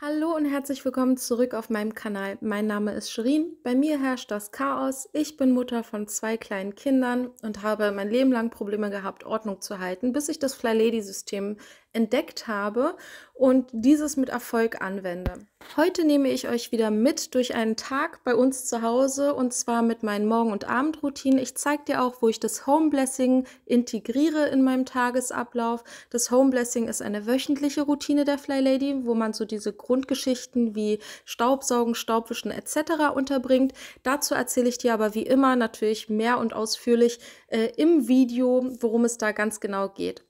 Hallo und herzlich willkommen zurück auf meinem Kanal. Mein Name ist Shirin. Bei mir herrscht das Chaos. Ich bin Mutter von zwei kleinen Kindern und habe mein Leben lang Probleme gehabt, Ordnung zu halten, bis ich das Fly Lady System entdeckt habe und dieses mit Erfolg anwende. Heute nehme ich euch wieder mit durch einen Tag bei uns zu Hause und zwar mit meinen Morgen- und Abendroutinen. Ich zeige dir auch, wo ich das Home Blessing integriere in meinem Tagesablauf. Das Home Blessing ist eine wöchentliche Routine der Fly Lady, wo man so diese Grundgeschichten wie Staubsaugen, Staubwischen etc. unterbringt. Dazu erzähle ich dir aber wie immer natürlich mehr und ausführlich äh, im Video, worum es da ganz genau geht.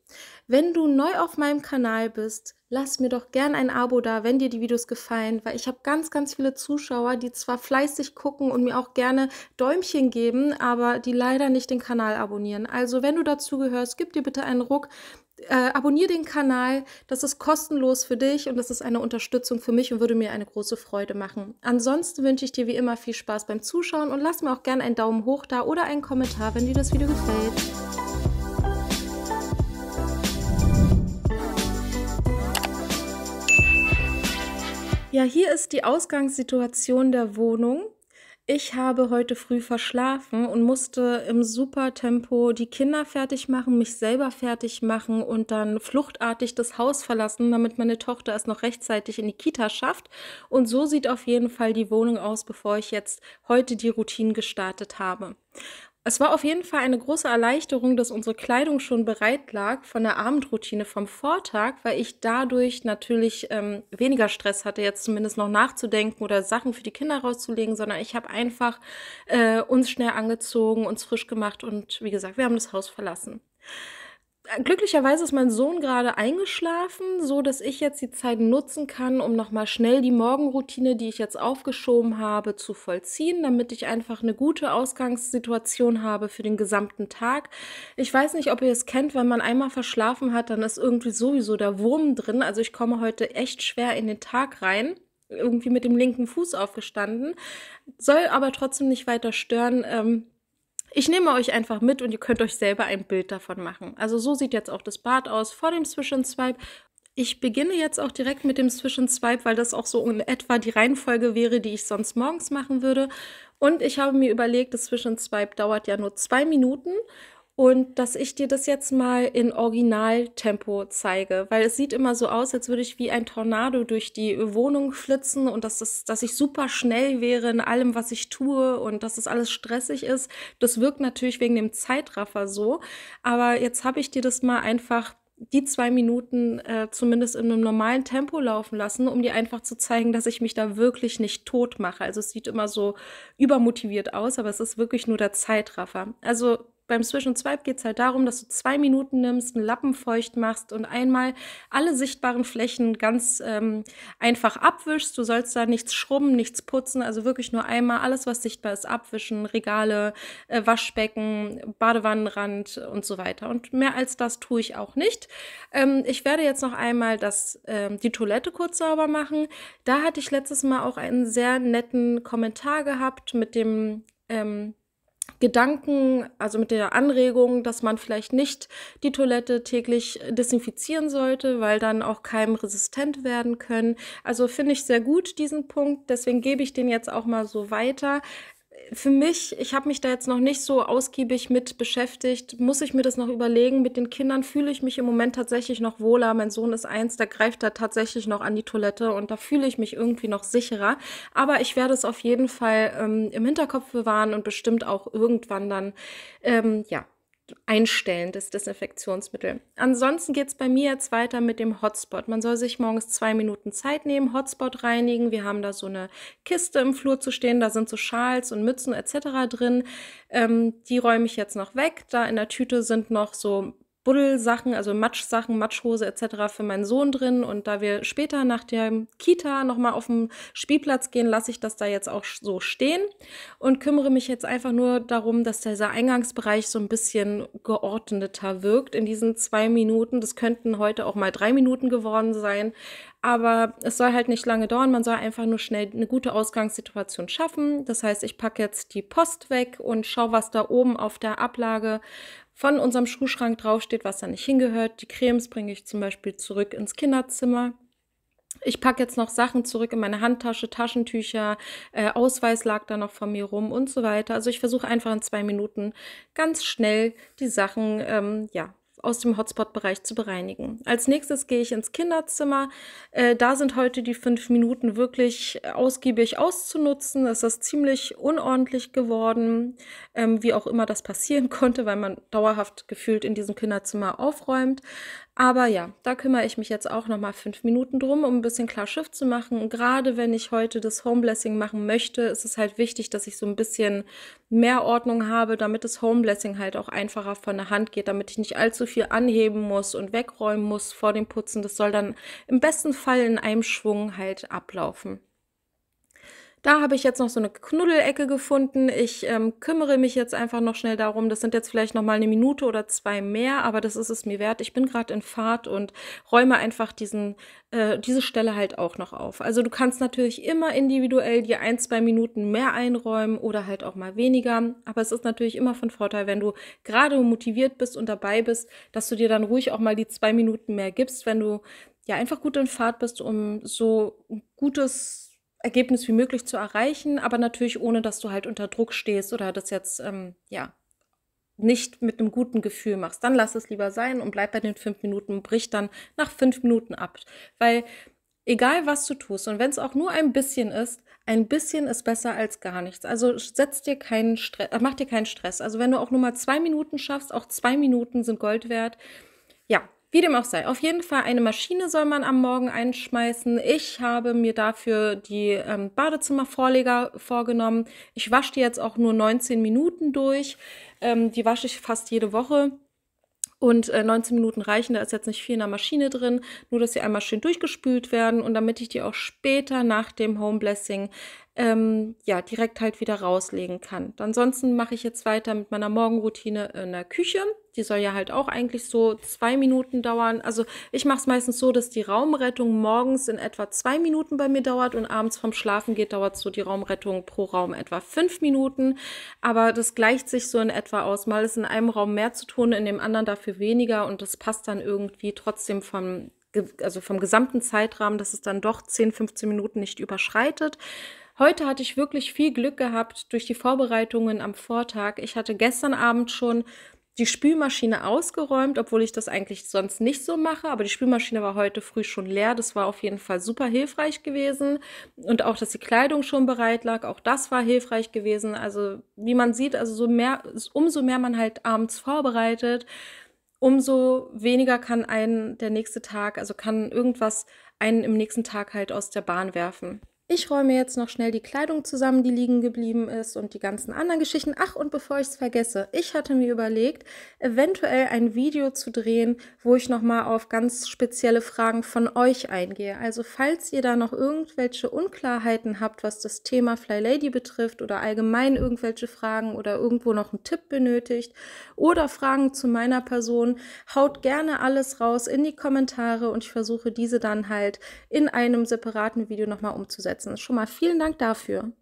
Wenn du neu auf meinem Kanal bist, lass mir doch gern ein Abo da, wenn dir die Videos gefallen, weil ich habe ganz, ganz viele Zuschauer, die zwar fleißig gucken und mir auch gerne Däumchen geben, aber die leider nicht den Kanal abonnieren. Also wenn du dazu gehörst, gib dir bitte einen Ruck, äh, abonniere den Kanal. Das ist kostenlos für dich und das ist eine Unterstützung für mich und würde mir eine große Freude machen. Ansonsten wünsche ich dir wie immer viel Spaß beim Zuschauen und lass mir auch gerne einen Daumen hoch da oder einen Kommentar, wenn dir das Video gefällt. Ja, hier ist die Ausgangssituation der Wohnung. Ich habe heute früh verschlafen und musste im Supertempo die Kinder fertig machen, mich selber fertig machen und dann fluchtartig das Haus verlassen, damit meine Tochter es noch rechtzeitig in die Kita schafft. Und so sieht auf jeden Fall die Wohnung aus, bevor ich jetzt heute die Routine gestartet habe. Es war auf jeden Fall eine große Erleichterung, dass unsere Kleidung schon bereit lag von der Abendroutine vom Vortag, weil ich dadurch natürlich ähm, weniger Stress hatte, jetzt zumindest noch nachzudenken oder Sachen für die Kinder rauszulegen, sondern ich habe einfach äh, uns schnell angezogen, uns frisch gemacht und wie gesagt, wir haben das Haus verlassen glücklicherweise ist mein Sohn gerade eingeschlafen, so dass ich jetzt die Zeit nutzen kann, um nochmal schnell die Morgenroutine, die ich jetzt aufgeschoben habe, zu vollziehen, damit ich einfach eine gute Ausgangssituation habe für den gesamten Tag. Ich weiß nicht, ob ihr es kennt, wenn man einmal verschlafen hat, dann ist irgendwie sowieso der Wurm drin. Also ich komme heute echt schwer in den Tag rein irgendwie mit dem linken Fuß aufgestanden, soll aber trotzdem nicht weiter stören. Ähm, ich nehme euch einfach mit und ihr könnt euch selber ein Bild davon machen. Also so sieht jetzt auch das Bad aus vor dem Zwischenswipe. Ich beginne jetzt auch direkt mit dem Zwischenswipe, weil das auch so in etwa die Reihenfolge wäre, die ich sonst morgens machen würde. Und ich habe mir überlegt, das Zwischenswipe dauert ja nur zwei Minuten und dass ich dir das jetzt mal in Originaltempo zeige, weil es sieht immer so aus, als würde ich wie ein Tornado durch die Wohnung flitzen und dass, das, dass ich super schnell wäre in allem, was ich tue und dass das alles stressig ist. Das wirkt natürlich wegen dem Zeitraffer so, aber jetzt habe ich dir das mal einfach die zwei Minuten äh, zumindest in einem normalen Tempo laufen lassen, um dir einfach zu zeigen, dass ich mich da wirklich nicht tot mache. Also es sieht immer so übermotiviert aus, aber es ist wirklich nur der Zeitraffer. Also beim Swish und Swipe geht es halt darum, dass du zwei Minuten nimmst, einen Lappen feucht machst und einmal alle sichtbaren Flächen ganz ähm, einfach abwischst. Du sollst da nichts schrubben, nichts putzen, also wirklich nur einmal alles, was sichtbar ist, abwischen, Regale, äh, Waschbecken, Badewannenrand und so weiter. Und mehr als das tue ich auch nicht. Ähm, ich werde jetzt noch einmal das, ähm, die Toilette kurz sauber machen. Da hatte ich letztes Mal auch einen sehr netten Kommentar gehabt mit dem ähm, Gedanken, also mit der Anregung, dass man vielleicht nicht die Toilette täglich desinfizieren sollte, weil dann auch resistent werden können. Also finde ich sehr gut diesen Punkt, deswegen gebe ich den jetzt auch mal so weiter für mich, ich habe mich da jetzt noch nicht so ausgiebig mit beschäftigt. Muss ich mir das noch überlegen? Mit den Kindern fühle ich mich im Moment tatsächlich noch wohler. Mein Sohn ist eins, der greift da tatsächlich noch an die Toilette und da fühle ich mich irgendwie noch sicherer. Aber ich werde es auf jeden Fall ähm, im Hinterkopf bewahren und bestimmt auch irgendwann dann, ähm, ja, einstellen, das Desinfektionsmittel. Ansonsten geht es bei mir jetzt weiter mit dem Hotspot. Man soll sich morgens zwei Minuten Zeit nehmen, Hotspot reinigen. Wir haben da so eine Kiste im Flur zu stehen, da sind so Schals und Mützen etc. drin. Ähm, die räume ich jetzt noch weg. Da in der Tüte sind noch so Buddelsachen, also Matschsachen, Matschhose etc. für meinen Sohn drin. Und da wir später nach der Kita nochmal auf den Spielplatz gehen, lasse ich das da jetzt auch so stehen und kümmere mich jetzt einfach nur darum, dass dieser Eingangsbereich so ein bisschen geordneter wirkt in diesen zwei Minuten. Das könnten heute auch mal drei Minuten geworden sein. Aber es soll halt nicht lange dauern. Man soll einfach nur schnell eine gute Ausgangssituation schaffen. Das heißt, ich packe jetzt die Post weg und schaue, was da oben auf der Ablage von unserem Schuhschrank draufsteht, was da nicht hingehört. Die Cremes bringe ich zum Beispiel zurück ins Kinderzimmer. Ich packe jetzt noch Sachen zurück in meine Handtasche, Taschentücher, äh, Ausweis lag da noch von mir rum und so weiter. Also ich versuche einfach in zwei Minuten ganz schnell die Sachen ähm, ja, aus dem Hotspot-Bereich zu bereinigen. Als nächstes gehe ich ins Kinderzimmer. Äh, da sind heute die fünf Minuten wirklich ausgiebig auszunutzen. Es ist ziemlich unordentlich geworden, ähm, wie auch immer das passieren konnte, weil man dauerhaft gefühlt in diesem Kinderzimmer aufräumt. Aber ja, da kümmere ich mich jetzt auch nochmal fünf Minuten drum, um ein bisschen klar Schiff zu machen. Und gerade wenn ich heute das Homeblessing machen möchte, ist es halt wichtig, dass ich so ein bisschen mehr Ordnung habe, damit das Homeblessing halt auch einfacher von der Hand geht, damit ich nicht allzu viel anheben muss und wegräumen muss vor dem Putzen. Das soll dann im besten Fall in einem Schwung halt ablaufen. Da habe ich jetzt noch so eine Knuddelecke gefunden. Ich ähm, kümmere mich jetzt einfach noch schnell darum. Das sind jetzt vielleicht noch mal eine Minute oder zwei mehr, aber das ist es mir wert. Ich bin gerade in Fahrt und räume einfach diesen, äh, diese Stelle halt auch noch auf. Also du kannst natürlich immer individuell dir ein, zwei Minuten mehr einräumen oder halt auch mal weniger. Aber es ist natürlich immer von Vorteil, wenn du gerade motiviert bist und dabei bist, dass du dir dann ruhig auch mal die zwei Minuten mehr gibst, wenn du ja einfach gut in Fahrt bist, um so ein gutes Ergebnis wie möglich zu erreichen, aber natürlich ohne, dass du halt unter Druck stehst oder das jetzt, ähm, ja, nicht mit einem guten Gefühl machst. Dann lass es lieber sein und bleib bei den fünf Minuten und brich dann nach fünf Minuten ab. Weil egal was du tust und wenn es auch nur ein bisschen ist, ein bisschen ist besser als gar nichts. Also setz dir keinen Stress, äh, mach dir keinen Stress. Also wenn du auch nur mal zwei Minuten schaffst, auch zwei Minuten sind Gold wert. Ja, wie dem auch sei, auf jeden Fall eine Maschine soll man am Morgen einschmeißen. Ich habe mir dafür die ähm, Badezimmervorleger vorgenommen. Ich wasche die jetzt auch nur 19 Minuten durch. Ähm, die wasche ich fast jede Woche. Und äh, 19 Minuten reichen, da ist jetzt nicht viel in der Maschine drin, nur dass sie einmal schön durchgespült werden und damit ich die auch später nach dem Home Blessing ähm, ja, direkt halt wieder rauslegen kann. Ansonsten mache ich jetzt weiter mit meiner Morgenroutine in der Küche. Die soll ja halt auch eigentlich so zwei Minuten dauern. Also ich mache es meistens so, dass die Raumrettung morgens in etwa zwei Minuten bei mir dauert und abends vom Schlafen geht, dauert so die Raumrettung pro Raum etwa fünf Minuten. Aber das gleicht sich so in etwa aus. Mal ist in einem Raum mehr zu tun, in dem anderen dafür weniger und das passt dann irgendwie trotzdem vom, also vom gesamten Zeitrahmen, dass es dann doch 10, 15 Minuten nicht überschreitet. Heute hatte ich wirklich viel Glück gehabt durch die Vorbereitungen am Vortag. Ich hatte gestern Abend schon die Spülmaschine ausgeräumt, obwohl ich das eigentlich sonst nicht so mache. Aber die Spülmaschine war heute früh schon leer. Das war auf jeden Fall super hilfreich gewesen. Und auch, dass die Kleidung schon bereit lag, auch das war hilfreich gewesen. Also wie man sieht, also so mehr, umso mehr man halt abends vorbereitet, umso weniger kann einen der nächste Tag, also kann irgendwas einen im nächsten Tag halt aus der Bahn werfen. Ich räume jetzt noch schnell die Kleidung zusammen, die liegen geblieben ist und die ganzen anderen Geschichten. Ach, und bevor ich es vergesse, ich hatte mir überlegt, eventuell ein Video zu drehen, wo ich nochmal auf ganz spezielle Fragen von euch eingehe. Also falls ihr da noch irgendwelche Unklarheiten habt, was das Thema Fly Lady betrifft oder allgemein irgendwelche Fragen oder irgendwo noch einen Tipp benötigt oder Fragen zu meiner Person, haut gerne alles raus in die Kommentare und ich versuche diese dann halt in einem separaten Video nochmal umzusetzen umsetzen. Schon mal vielen Dank dafür.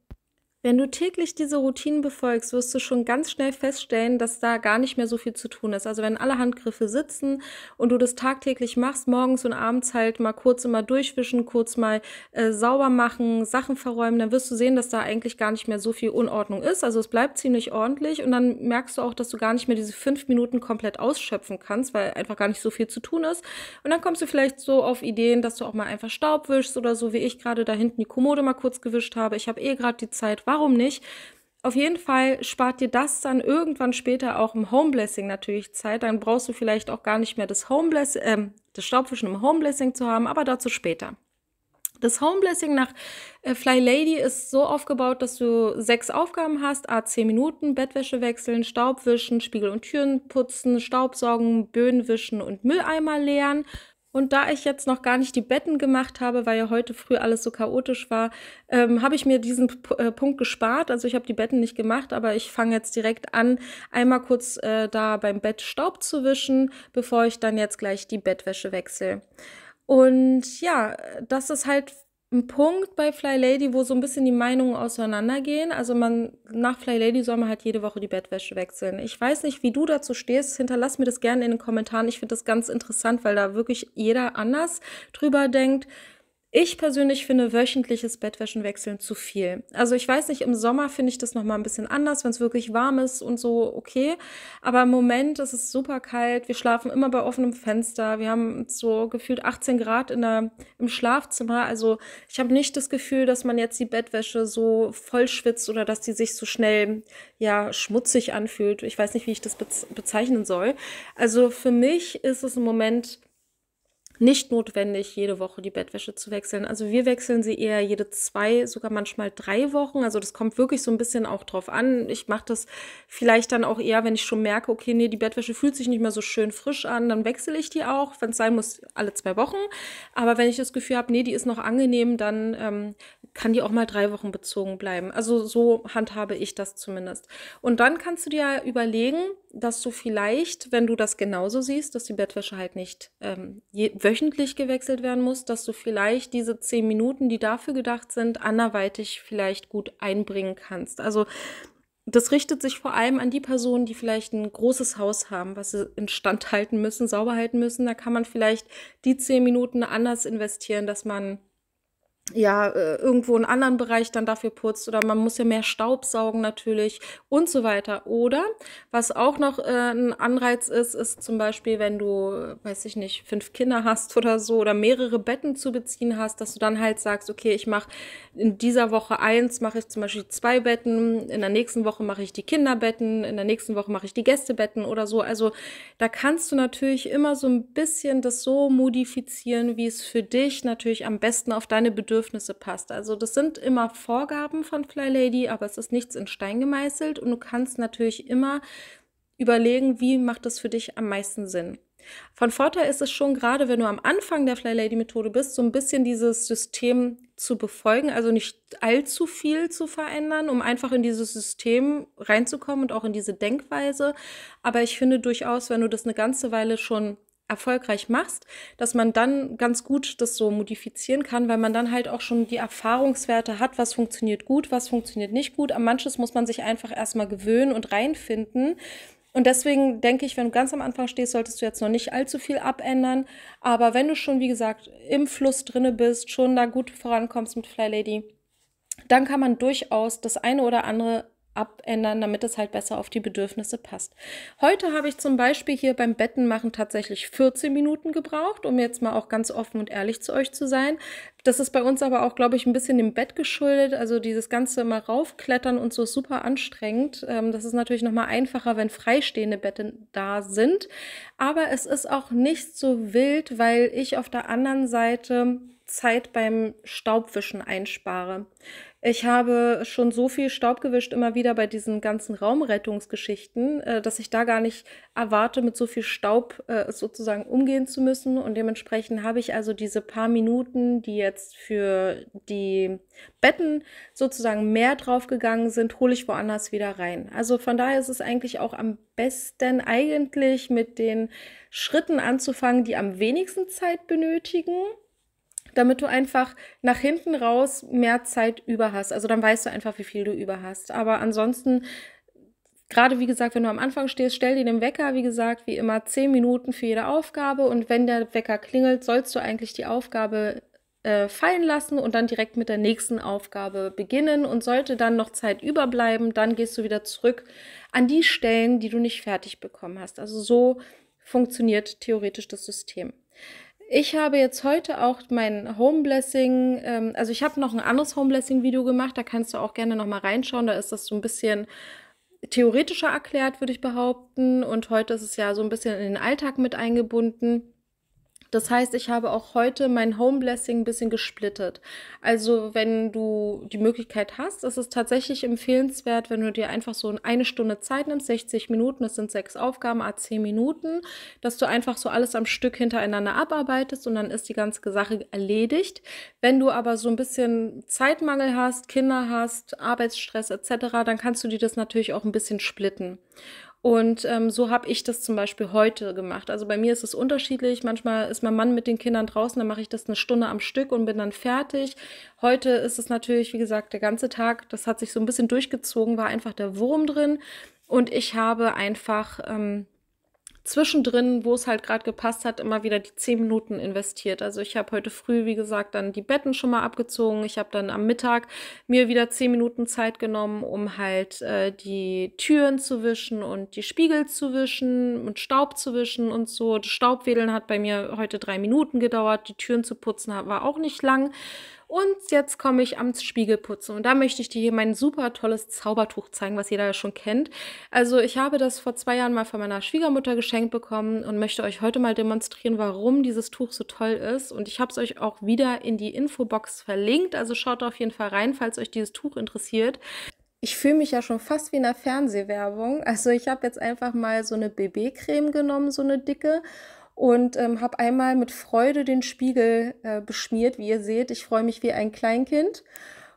Wenn du täglich diese Routinen befolgst, wirst du schon ganz schnell feststellen, dass da gar nicht mehr so viel zu tun ist. Also wenn alle Handgriffe sitzen und du das tagtäglich machst, morgens und abends halt mal kurz immer durchwischen, kurz mal äh, sauber machen, Sachen verräumen, dann wirst du sehen, dass da eigentlich gar nicht mehr so viel Unordnung ist. Also es bleibt ziemlich ordentlich und dann merkst du auch, dass du gar nicht mehr diese fünf Minuten komplett ausschöpfen kannst, weil einfach gar nicht so viel zu tun ist. Und dann kommst du vielleicht so auf Ideen, dass du auch mal einfach Staub wischst oder so, wie ich gerade da hinten die Kommode mal kurz gewischt habe. Ich habe eh gerade die Zeit, warum warum nicht? Auf jeden Fall spart dir das dann irgendwann später auch im Homeblessing natürlich Zeit. Dann brauchst du vielleicht auch gar nicht mehr das Homeblessing, äh, das Staubwischen im Homeblessing zu haben, aber dazu später. Das Homeblessing nach äh, Fly Lady ist so aufgebaut, dass du sechs Aufgaben hast, a 10 Minuten, Bettwäsche wechseln, Staubwischen, Spiegel und Türen putzen, Staubsaugen, Böden wischen und Mülleimer leeren, und da ich jetzt noch gar nicht die Betten gemacht habe, weil ja heute früh alles so chaotisch war, ähm, habe ich mir diesen P äh, Punkt gespart. Also ich habe die Betten nicht gemacht, aber ich fange jetzt direkt an, einmal kurz äh, da beim Bett Staub zu wischen, bevor ich dann jetzt gleich die Bettwäsche wechsle. Und ja, das ist halt ein Punkt bei Fly Lady, wo so ein bisschen die Meinungen auseinandergehen. Also man nach Fly Lady soll man halt jede Woche die Bettwäsche wechseln. Ich weiß nicht, wie du dazu stehst. Hinterlass mir das gerne in den Kommentaren. Ich finde das ganz interessant, weil da wirklich jeder anders drüber denkt. Ich persönlich finde wöchentliches Bettwäschen zu viel. Also ich weiß nicht, im Sommer finde ich das nochmal ein bisschen anders, wenn es wirklich warm ist und so, okay. Aber im Moment ist es super kalt. Wir schlafen immer bei offenem Fenster. Wir haben so gefühlt 18 Grad in der, im Schlafzimmer. Also ich habe nicht das Gefühl, dass man jetzt die Bettwäsche so voll schwitzt oder dass die sich so schnell, ja, schmutzig anfühlt. Ich weiß nicht, wie ich das bez bezeichnen soll. Also für mich ist es im Moment nicht notwendig, jede Woche die Bettwäsche zu wechseln. Also wir wechseln sie eher jede zwei, sogar manchmal drei Wochen. Also das kommt wirklich so ein bisschen auch drauf an. Ich mache das vielleicht dann auch eher, wenn ich schon merke, okay, nee, die Bettwäsche fühlt sich nicht mehr so schön frisch an, dann wechsle ich die auch, wenn es sein muss, alle zwei Wochen. Aber wenn ich das Gefühl habe, nee, die ist noch angenehm, dann ähm, kann die auch mal drei Wochen bezogen bleiben. Also so handhabe ich das zumindest. Und dann kannst du dir überlegen, dass du vielleicht, wenn du das genauso siehst, dass die Bettwäsche halt nicht ähm, je, wöchentlich gewechselt werden muss, dass du vielleicht diese zehn Minuten, die dafür gedacht sind, anderweitig vielleicht gut einbringen kannst. Also das richtet sich vor allem an die Personen, die vielleicht ein großes Haus haben, was sie instand halten müssen, sauber halten müssen. Da kann man vielleicht die zehn Minuten anders investieren, dass man ja, äh, irgendwo einen anderen Bereich dann dafür putzt oder man muss ja mehr Staub saugen natürlich und so weiter. Oder was auch noch äh, ein Anreiz ist, ist zum Beispiel, wenn du, weiß ich nicht, fünf Kinder hast oder so oder mehrere Betten zu beziehen hast, dass du dann halt sagst, okay, ich mache in dieser Woche eins, mache ich zum Beispiel zwei Betten, in der nächsten Woche mache ich die Kinderbetten, in der nächsten Woche mache ich die Gästebetten oder so. Also da kannst du natürlich immer so ein bisschen das so modifizieren, wie es für dich natürlich am besten auf deine Bedürfnisse Bedürfnisse passt. Also das sind immer Vorgaben von Fly Lady, aber es ist nichts in Stein gemeißelt und du kannst natürlich immer überlegen, wie macht das für dich am meisten Sinn. Von Vorteil ist es schon, gerade wenn du am Anfang der Fly Lady Methode bist, so ein bisschen dieses System zu befolgen, also nicht allzu viel zu verändern, um einfach in dieses System reinzukommen und auch in diese Denkweise. Aber ich finde durchaus, wenn du das eine ganze Weile schon erfolgreich machst, dass man dann ganz gut das so modifizieren kann, weil man dann halt auch schon die Erfahrungswerte hat, was funktioniert gut, was funktioniert nicht gut. An manches muss man sich einfach erstmal gewöhnen und reinfinden. Und deswegen denke ich, wenn du ganz am Anfang stehst, solltest du jetzt noch nicht allzu viel abändern. Aber wenn du schon, wie gesagt, im Fluss drinne bist, schon da gut vorankommst mit Fly Lady, dann kann man durchaus das eine oder andere abändern, damit es halt besser auf die Bedürfnisse passt. Heute habe ich zum Beispiel hier beim Bettenmachen tatsächlich 14 Minuten gebraucht, um jetzt mal auch ganz offen und ehrlich zu euch zu sein. Das ist bei uns aber auch, glaube ich, ein bisschen dem Bett geschuldet. Also dieses ganze mal raufklettern und so ist super anstrengend. Ähm, das ist natürlich nochmal einfacher, wenn freistehende Betten da sind. Aber es ist auch nicht so wild, weil ich auf der anderen Seite Zeit beim Staubwischen einspare. Ich habe schon so viel Staub gewischt, immer wieder bei diesen ganzen Raumrettungsgeschichten, äh, dass ich da gar nicht erwarte, mit so viel Staub äh, sozusagen umgehen zu müssen. Und dementsprechend habe ich also diese paar Minuten, die jetzt für die Betten sozusagen mehr draufgegangen sind, hole ich woanders wieder rein. Also von daher ist es eigentlich auch am besten, eigentlich mit den Schritten anzufangen, die am wenigsten Zeit benötigen damit du einfach nach hinten raus mehr Zeit über hast. Also dann weißt du einfach, wie viel du über hast. Aber ansonsten Gerade wie gesagt, wenn du am Anfang stehst, stell dir den Wecker, wie gesagt, wie immer zehn Minuten für jede Aufgabe und wenn der Wecker klingelt, sollst du eigentlich die Aufgabe äh, fallen lassen und dann direkt mit der nächsten Aufgabe beginnen und sollte dann noch Zeit überbleiben, dann gehst du wieder zurück an die Stellen, die du nicht fertig bekommen hast. Also so funktioniert theoretisch das System ich habe jetzt heute auch mein Home Blessing, ähm, also ich habe noch ein anderes Home Blessing video gemacht, da kannst du auch gerne nochmal reinschauen, da ist das so ein bisschen theoretischer erklärt, würde ich behaupten. Und heute ist es ja so ein bisschen in den Alltag mit eingebunden. Das heißt, ich habe auch heute mein Home Blessing ein bisschen gesplittet. Also, wenn du die Möglichkeit hast, ist es tatsächlich empfehlenswert, wenn du dir einfach so eine Stunde Zeit nimmst, 60 Minuten, das sind sechs Aufgaben, a 10 Minuten, dass du einfach so alles am Stück hintereinander abarbeitest und dann ist die ganze Sache erledigt. Wenn du aber so ein bisschen Zeitmangel hast, Kinder hast, Arbeitsstress etc., dann kannst du dir das natürlich auch ein bisschen splitten. Und ähm, so habe ich das zum Beispiel heute gemacht. Also bei mir ist es unterschiedlich. Manchmal ist mein Mann mit den Kindern draußen, dann mache ich das eine Stunde am Stück und bin dann fertig. Heute ist es natürlich, wie gesagt, der ganze Tag, das hat sich so ein bisschen durchgezogen, war einfach der Wurm drin. Und ich habe einfach ähm, zwischendrin, wo es halt gerade gepasst hat, immer wieder die zehn Minuten investiert. Also ich habe heute früh, wie gesagt, dann die Betten schon mal abgezogen. Ich habe dann am Mittag mir wieder zehn Minuten Zeit genommen, um halt äh, die Türen zu wischen und die Spiegel zu wischen und Staub zu wischen und so. Das Staubwedeln hat bei mir heute drei Minuten gedauert. Die Türen zu putzen war auch nicht lang. Und jetzt komme ich am Spiegelputzen. Und da möchte ich dir hier mein super tolles Zaubertuch zeigen, was jeder schon kennt. Also ich habe das vor zwei Jahren mal von meiner Schwiegermutter geschenkt bekommen und möchte euch heute mal demonstrieren, warum dieses Tuch so toll ist. Und ich habe es euch auch wieder in die Infobox verlinkt. Also schaut auf jeden Fall rein, falls euch dieses Tuch interessiert. Ich fühle mich ja schon fast wie in einer Fernsehwerbung. Also ich habe jetzt einfach mal so eine BB-Creme genommen, so eine dicke und ähm, habe einmal mit Freude den Spiegel äh, beschmiert, wie ihr seht. Ich freue mich wie ein Kleinkind.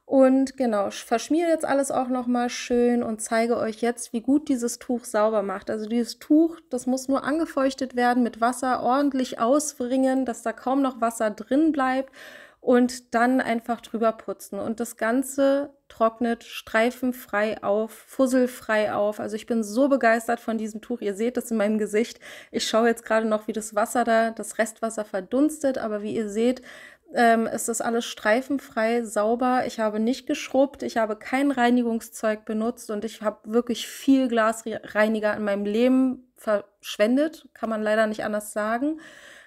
Und genau, verschmiere jetzt alles auch nochmal schön und zeige euch jetzt, wie gut dieses Tuch sauber macht. Also dieses Tuch, das muss nur angefeuchtet werden mit Wasser, ordentlich ausbringen, dass da kaum noch Wasser drin bleibt und dann einfach drüber putzen. Und das Ganze trocknet streifenfrei auf, fusselfrei auf. Also ich bin so begeistert von diesem Tuch. Ihr seht das in meinem Gesicht. Ich schaue jetzt gerade noch, wie das Wasser da, das Restwasser verdunstet. Aber wie ihr seht, ähm, es ist alles streifenfrei, sauber. Ich habe nicht geschrubbt, ich habe kein Reinigungszeug benutzt und ich habe wirklich viel Glasreiniger in meinem Leben verschwendet. Kann man leider nicht anders sagen.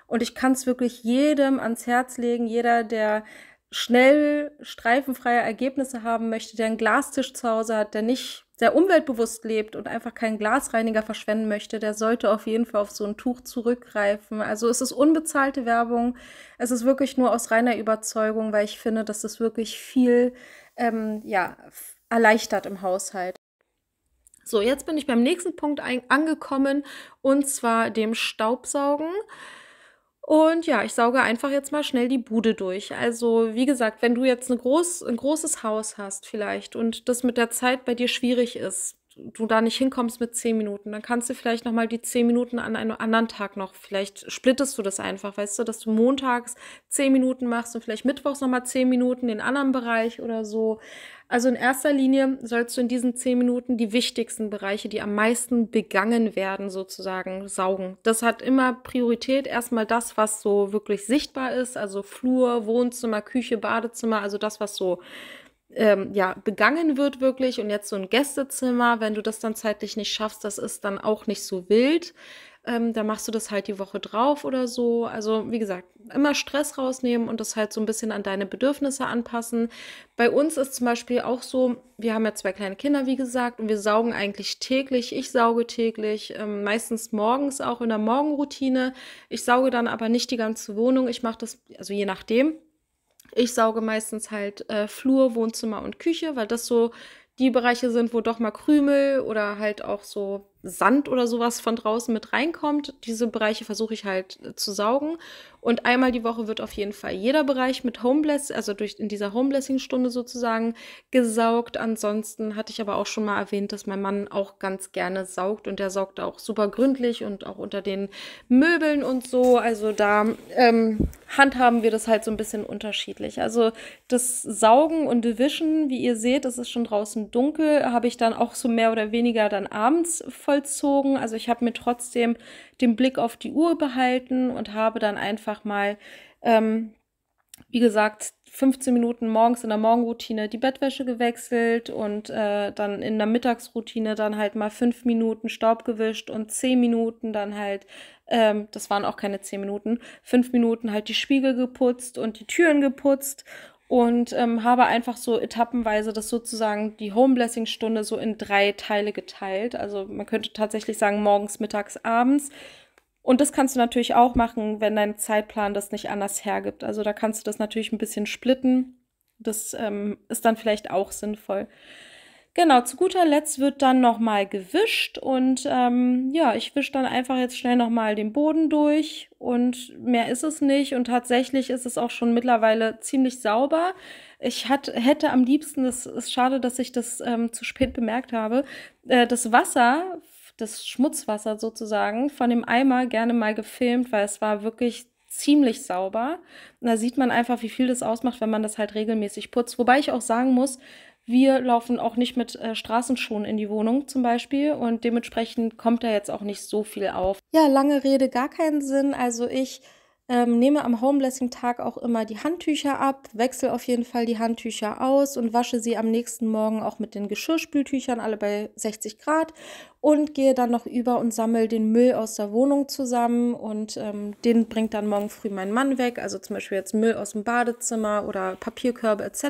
Und ich kann es wirklich jedem ans Herz legen, jeder, der schnell streifenfreie Ergebnisse haben möchte, der einen Glastisch zu Hause hat, der nicht sehr umweltbewusst lebt und einfach keinen Glasreiniger verschwenden möchte, der sollte auf jeden Fall auf so ein Tuch zurückgreifen. Also es ist unbezahlte Werbung. Es ist wirklich nur aus reiner Überzeugung, weil ich finde, dass das wirklich viel ähm, ja, erleichtert im Haushalt. So, jetzt bin ich beim nächsten Punkt angekommen und zwar dem Staubsaugen. Und ja, ich sauge einfach jetzt mal schnell die Bude durch. Also wie gesagt, wenn du jetzt groß, ein großes Haus hast vielleicht und das mit der Zeit bei dir schwierig ist, du da nicht hinkommst mit zehn Minuten, dann kannst du vielleicht nochmal die zehn Minuten an einem anderen Tag noch, vielleicht splittest du das einfach, weißt du, dass du montags zehn Minuten machst und vielleicht mittwochs nochmal zehn Minuten in den anderen Bereich oder so. Also in erster Linie sollst du in diesen zehn Minuten die wichtigsten Bereiche, die am meisten begangen werden, sozusagen saugen. Das hat immer Priorität. Erstmal das, was so wirklich sichtbar ist, also Flur, Wohnzimmer, Küche, Badezimmer, also das, was so ähm, ja, begangen wird wirklich und jetzt so ein Gästezimmer, wenn du das dann zeitlich nicht schaffst, das ist dann auch nicht so wild. Ähm, da machst du das halt die Woche drauf oder so. Also wie gesagt, immer Stress rausnehmen und das halt so ein bisschen an deine Bedürfnisse anpassen. Bei uns ist zum Beispiel auch so, wir haben ja zwei kleine Kinder, wie gesagt, und wir saugen eigentlich täglich. Ich sauge täglich, ähm, meistens morgens auch in der Morgenroutine. Ich sauge dann aber nicht die ganze Wohnung. Ich mache das, also je nachdem, ich sauge meistens halt äh, Flur, Wohnzimmer und Küche, weil das so die Bereiche sind, wo doch mal Krümel oder halt auch so Sand oder sowas von draußen mit reinkommt. Diese Bereiche versuche ich halt äh, zu saugen. Und einmal die Woche wird auf jeden Fall jeder Bereich mit Homeless, also durch in dieser Homelessing-Stunde sozusagen gesaugt. Ansonsten hatte ich aber auch schon mal erwähnt, dass mein Mann auch ganz gerne saugt und der saugt auch super gründlich und auch unter den Möbeln und so. Also da ähm, handhaben wir das halt so ein bisschen unterschiedlich. Also das Saugen und Wischen, wie ihr seht, es ist schon draußen dunkel, habe ich dann auch so mehr oder weniger dann abends vor vollzogen. Also ich habe mir trotzdem den Blick auf die Uhr behalten und habe dann einfach mal, ähm, wie gesagt, 15 Minuten morgens in der Morgenroutine die Bettwäsche gewechselt und äh, dann in der Mittagsroutine dann halt mal fünf Minuten Staub gewischt und zehn Minuten dann halt, ähm, das waren auch keine zehn Minuten, fünf Minuten halt die Spiegel geputzt und die Türen geputzt und ähm, habe einfach so etappenweise das sozusagen die Home Blessing Stunde so in drei Teile geteilt. Also man könnte tatsächlich sagen morgens, mittags, abends. Und das kannst du natürlich auch machen, wenn dein Zeitplan das nicht anders hergibt. Also da kannst du das natürlich ein bisschen splitten. Das ähm, ist dann vielleicht auch sinnvoll. Genau, zu guter Letzt wird dann nochmal gewischt und ähm, ja, ich wische dann einfach jetzt schnell nochmal den Boden durch und mehr ist es nicht und tatsächlich ist es auch schon mittlerweile ziemlich sauber. Ich hat, hätte am liebsten, es ist schade, dass ich das ähm, zu spät bemerkt habe, äh, das Wasser, das Schmutzwasser sozusagen von dem Eimer gerne mal gefilmt, weil es war wirklich ziemlich sauber. Und da sieht man einfach, wie viel das ausmacht, wenn man das halt regelmäßig putzt. Wobei ich auch sagen muss, wir laufen auch nicht mit äh, Straßenschuhen in die Wohnung zum Beispiel und dementsprechend kommt da jetzt auch nicht so viel auf. Ja, lange Rede, gar keinen Sinn. Also ich ähm, nehme am Homeblessing-Tag auch immer die Handtücher ab, wechsle auf jeden Fall die Handtücher aus und wasche sie am nächsten Morgen auch mit den Geschirrspültüchern, alle bei 60 Grad und gehe dann noch über und sammle den Müll aus der Wohnung zusammen und ähm, den bringt dann morgen früh mein Mann weg, also zum Beispiel jetzt Müll aus dem Badezimmer oder Papierkörbe etc.,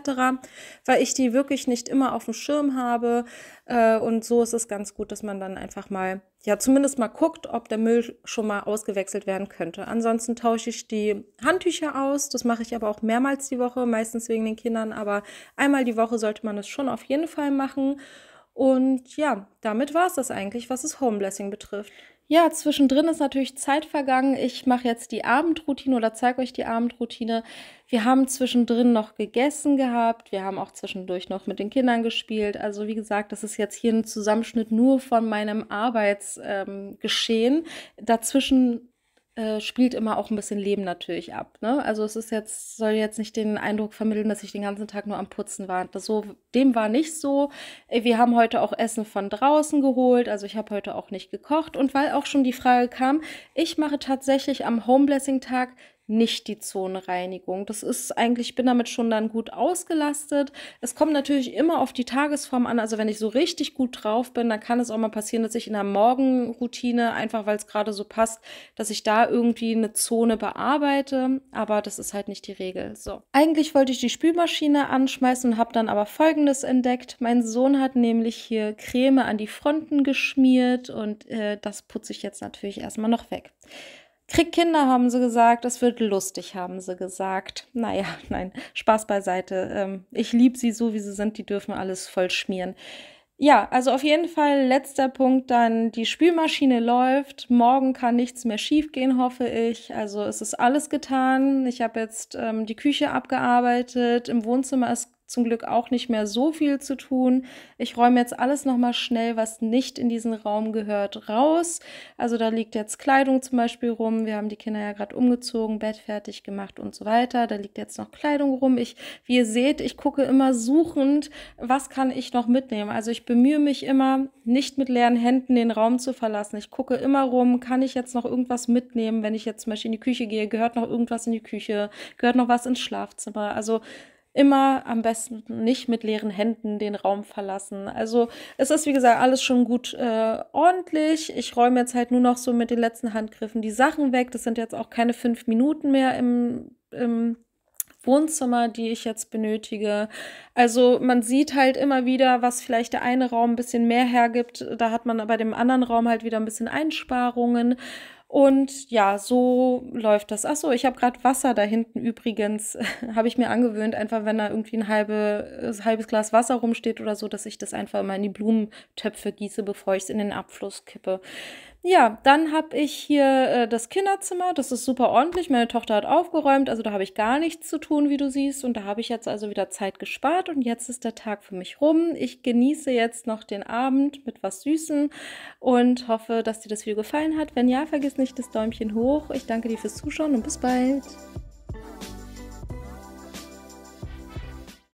weil ich die wirklich nicht immer auf dem Schirm habe äh, und so ist es ganz gut, dass man dann einfach mal, ja zumindest mal guckt, ob der Müll schon mal ausgewechselt werden könnte. Ansonsten tausche ich die Handtücher aus, das mache ich aber auch mehrmals die Woche, meistens wegen den Kindern, aber einmal die Woche sollte man es schon auf jeden Fall machen. Und ja, damit war es das eigentlich, was das Homeblessing betrifft. Ja, zwischendrin ist natürlich Zeit vergangen. Ich mache jetzt die Abendroutine oder zeige euch die Abendroutine. Wir haben zwischendrin noch gegessen gehabt. Wir haben auch zwischendurch noch mit den Kindern gespielt. Also wie gesagt, das ist jetzt hier ein Zusammenschnitt nur von meinem Arbeitsgeschehen. Ähm, Dazwischen äh, spielt immer auch ein bisschen Leben natürlich ab. Ne? Also es ist jetzt, soll jetzt nicht den Eindruck vermitteln, dass ich den ganzen Tag nur am Putzen war. Das so, dem war nicht so. Äh, wir haben heute auch Essen von draußen geholt, also ich habe heute auch nicht gekocht. Und weil auch schon die Frage kam, ich mache tatsächlich am Homeblessing-Tag nicht die Zonenreinigung. Das ist eigentlich, ich bin damit schon dann gut ausgelastet. Es kommt natürlich immer auf die Tagesform an. Also wenn ich so richtig gut drauf bin, dann kann es auch mal passieren, dass ich in der Morgenroutine, einfach weil es gerade so passt, dass ich da irgendwie eine Zone bearbeite. Aber das ist halt nicht die Regel. So. Eigentlich wollte ich die Spülmaschine anschmeißen und habe dann aber Folgendes entdeckt. Mein Sohn hat nämlich hier Creme an die Fronten geschmiert und äh, das putze ich jetzt natürlich erstmal noch weg. Krieg Kinder, haben sie gesagt. Es wird lustig, haben sie gesagt. Naja, nein, Spaß beiseite. Ähm, ich liebe sie so, wie sie sind. Die dürfen alles voll schmieren. Ja, also auf jeden Fall letzter Punkt dann, die Spülmaschine läuft, morgen kann nichts mehr schiefgehen, hoffe ich. Also es ist alles getan. Ich habe jetzt ähm, die Küche abgearbeitet, im Wohnzimmer ist zum Glück auch nicht mehr so viel zu tun. Ich räume jetzt alles nochmal schnell, was nicht in diesen Raum gehört, raus. Also da liegt jetzt Kleidung zum Beispiel rum. Wir haben die Kinder ja gerade umgezogen, Bett fertig gemacht und so weiter. Da liegt jetzt noch Kleidung rum. Ich, wie ihr seht, ich gucke immer suchend, was kann ich noch mitnehmen. Also ich bemühe mich immer, nicht mit leeren Händen den Raum zu verlassen. Ich gucke immer rum, kann ich jetzt noch irgendwas mitnehmen, wenn ich jetzt zum Beispiel in die Küche gehe, gehört noch irgendwas in die Küche, gehört noch was ins Schlafzimmer. Also immer am besten nicht mit leeren Händen den Raum verlassen. Also es ist, wie gesagt, alles schon gut äh, ordentlich. Ich räume jetzt halt nur noch so mit den letzten Handgriffen die Sachen weg. Das sind jetzt auch keine fünf Minuten mehr im, im Wohnzimmer, die ich jetzt benötige. Also man sieht halt immer wieder, was vielleicht der eine Raum ein bisschen mehr hergibt. Da hat man bei dem anderen Raum halt wieder ein bisschen Einsparungen. Und ja, so läuft das. Achso, ich habe gerade Wasser da hinten übrigens, habe ich mir angewöhnt, einfach wenn da irgendwie ein, halbe, ein äh, halbes Glas Wasser rumsteht oder so, dass ich das einfach immer in die Blumentöpfe gieße, bevor ich es in den Abfluss kippe ja, dann habe ich hier äh, das Kinderzimmer. Das ist super ordentlich. Meine Tochter hat aufgeräumt, also da habe ich gar nichts zu tun, wie du siehst. Und da habe ich jetzt also wieder Zeit gespart und jetzt ist der Tag für mich rum. Ich genieße jetzt noch den Abend mit was Süßem und hoffe, dass dir das Video gefallen hat. Wenn ja, vergiss nicht das Däumchen hoch. Ich danke dir fürs Zuschauen und bis bald.